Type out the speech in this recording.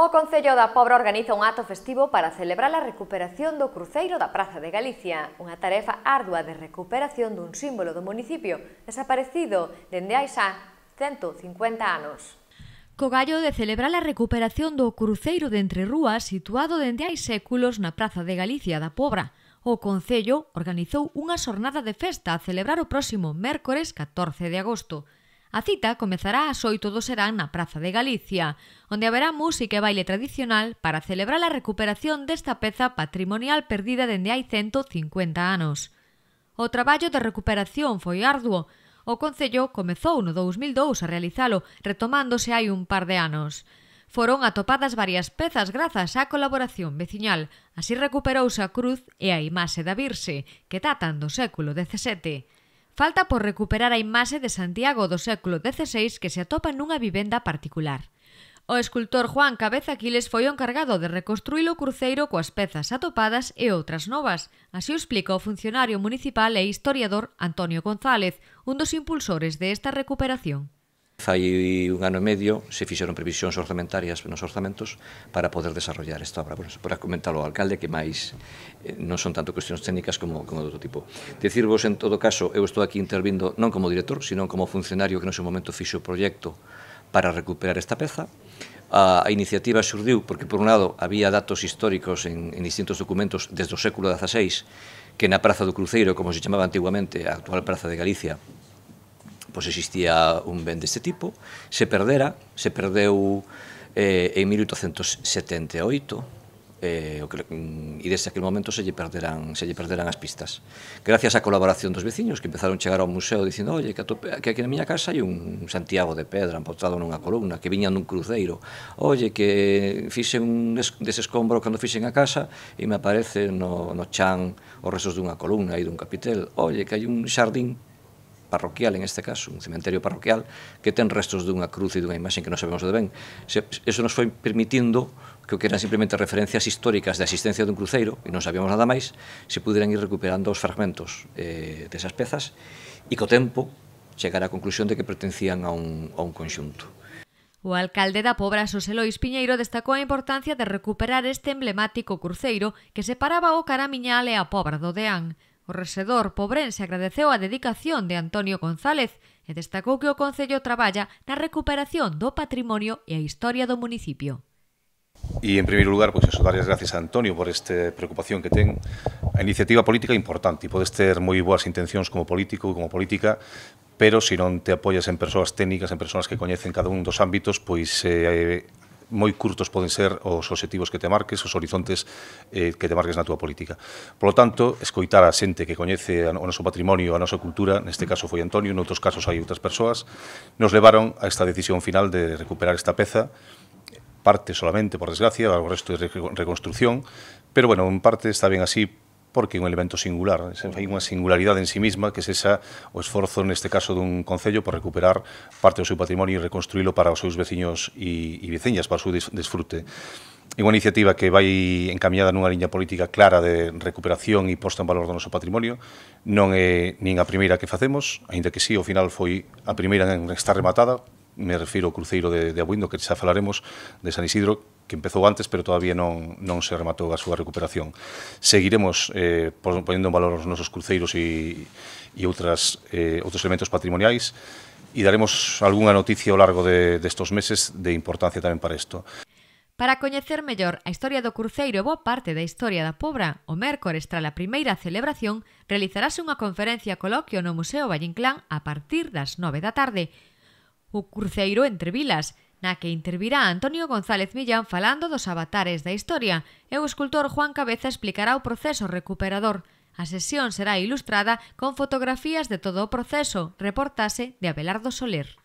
O Concello da Pobra organiza un acto festivo para celebrar a recuperación do cruceiro da Praza de Galicia, unha tarefa ardua de recuperación dun símbolo do municipio desaparecido dende hai xa 150 anos. Co gallo de celebrar a recuperación do cruceiro de Entre Rúas situado dende hai séculos na Praza de Galicia da Pobra, o Concello organizou unha xornada de festa a celebrar o próximo mércores 14 de agosto, A cita comezará ás xoito do serán na Praza de Galicia, onde haberá música e baile tradicional para celebrar a recuperación desta peza patrimonial perdida dende hai 150 anos. O traballo de recuperación foi arduo, O Concello comezou no 2002 a realizalo, retomándose hai un par de anos. Foron atopadas varias pezas grazas á colaboración veciñal. Así recuperouse a cruz e a imaxe da Virxe, que datan do século XVII. Falta por recuperar a imaxe de Santiago do século XVI que se atopa nunha vivenda particular. O escultor Juan Cabeza Aquiles foi o encargado de reconstruir o cruceiro coas pezas atopadas e outras novas. Así o explica o funcionario municipal e historiador Antonio González, un dos impulsores desta recuperación. Fai un ano e medio se fixeron previsións orzamentarias nos orzamentos para poder desarrollar esta obra. Bueno, para comentar ao alcalde que máis eh, non son tanto cuestións técnicas como, como de outro tipo. Decirvos, en todo caso, eu estou aquí intervindo non como director, sino como funcionario que no seu momento fixo o proxecto para recuperar esta peza. A, a iniciativa xurdiu porque, por un lado, había datos históricos en, en distintos documentos desde o século XVI que na Praza do Cruceiro, como se chamaba antiguamente, a actual Praza de Galicia, pois existía un ben deste tipo, se perdera, se perdeu eh, en 1878, eh, o que, e mm, desde aquel momento se lle, perderán, se lle perderán as pistas. Gracias á colaboración dos veciños que empezaron a chegar ao museo dicindo oye, que, tope, que aquí na miña casa hai un Santiago de pedra empotado nunha columna que viña dun cruceiro. Oye, que fixe un des, desescombro cando fixen a casa e me aparece no, no chan os restos dunha columna e dun capitel. Oye, que hai un xardín parroquial en este caso, un cementerio parroquial que ten restos dunha cruz e dunha imaxe que non sabemos de ben. eso nos foi permitindo que o que eran simplemente referencias históricas de asistencia dun cruceiro e non sabíamos nada máis, se puderan ir recuperando os fragmentos eh, desas pezas e co tempo chegar á conclusión de que pertencían a un, a un conxunto. O alcalde da Pobra, Xosé Lois Piñeiro, destacou a importancia de recuperar este emblemático cruceiro que separaba o Caramiñal e a Pobra do Deán. O rexedor pobrense agradeceu a dedicación de Antonio González e destacou que o Concello traballa na recuperación do patrimonio e a historia do municipio. E, en primeiro lugar, pois, eso, darles gracias a Antonio por esta preocupación que ten. A iniciativa política é importante e podes ter moi boas intencións como político e como política, pero se non te apoias en persoas técnicas, en persoas que coñecen cada un dos ámbitos, pois eh, moi curtos poden ser os objetivos que te marques, os horizontes eh, que te marques na túa política. Por lo tanto, escoitar a xente que coñece o noso patrimonio, a nosa cultura, neste caso foi Antonio, noutros casos hai outras persoas, nos levaron a esta decisión final de recuperar esta peza, parte solamente, por desgracia, o resto de reconstrucción, pero bueno, en parte está ben así porque é un elemento singular, hai unha singularidade en sí misma que é esa o esforzo neste caso dun concello por recuperar parte do seu patrimonio e reconstruílo para os seus veciños e, e veciñas, para o seu desfrute. É unha iniciativa que vai encaminhada nunha liña política clara de recuperación e posta en valor do noso patrimonio. Non é nin a primeira que facemos, aínda que sí, ao final foi a primeira en estar rematada, me refiro ao cruceiro de, de Abuindo, que xa falaremos, de San Isidro, que empezou antes, pero todavía non, non se rematou a súa recuperación. Seguiremos eh, ponendo en valor os nosos cruceiros e, e outras, eh, outros elementos patrimoniais e daremos algunha noticia ao largo de, destos meses de importancia tamén para isto. Para coñecer mellor a historia do cruceiro e boa parte da historia da Pobra, o mércores tras a primeira celebración, realizarase unha conferencia coloquio no Museo Vallinclán a partir das 9 da tarde. O cruceiro entre vilas, na que intervirá Antonio González Millán falando dos avatares da historia e o escultor Juan Cabeza explicará o proceso recuperador. A sesión será ilustrada con fotografías de todo o proceso, reportase de Abelardo Soler.